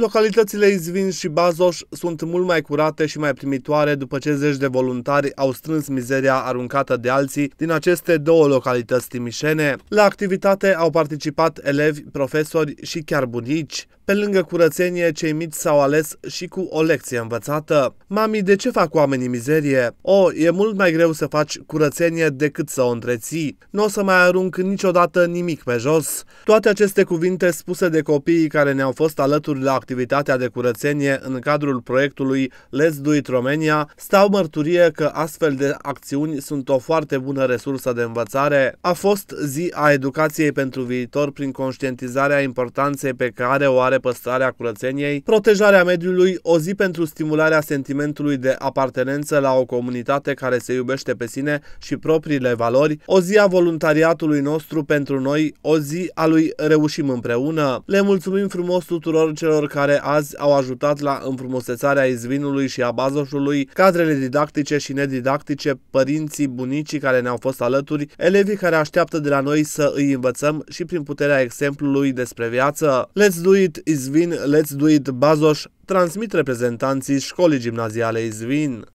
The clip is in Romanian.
Localitățile Izvin și Bazoș sunt mult mai curate și mai primitoare după ce zeci de voluntari au strâns mizeria aruncată de alții din aceste două localități timișene. La activitate au participat elevi, profesori și chiar bunici. Pe lângă curățenie, cei mici s-au ales și cu o lecție învățată. Mami, de ce fac oamenii mizerie? O, e mult mai greu să faci curățenie decât să o întreții. Nu o să mai arunc niciodată nimic pe jos. Toate aceste cuvinte spuse de copiii care ne-au fost alături la activitatea de curățenie în cadrul proiectului Let's Do It Romania stau mărturie că astfel de acțiuni sunt o foarte bună resursă de învățare. A fost zi a educației pentru viitor prin conștientizarea importanței pe care o are păstrarea curățeniei, protejarea mediului, o zi pentru stimularea sentimentului de apartenență la o comunitate care se iubește pe sine și propriile valori, o zi a voluntariatului nostru pentru noi, o zi a lui Reușim Împreună. Le mulțumim frumos tuturor celor care azi au ajutat la înfrumusețarea izvinului și a bazoșului, cadrele didactice și nedidactice, părinții, bunicii care ne-au fost alături, elevii care așteaptă de la noi să îi învățăm și prin puterea exemplului despre viață. Let's do it! Izvin Let's Do It Bazoș transmit reprezentanții școlii gimnaziale Izvin.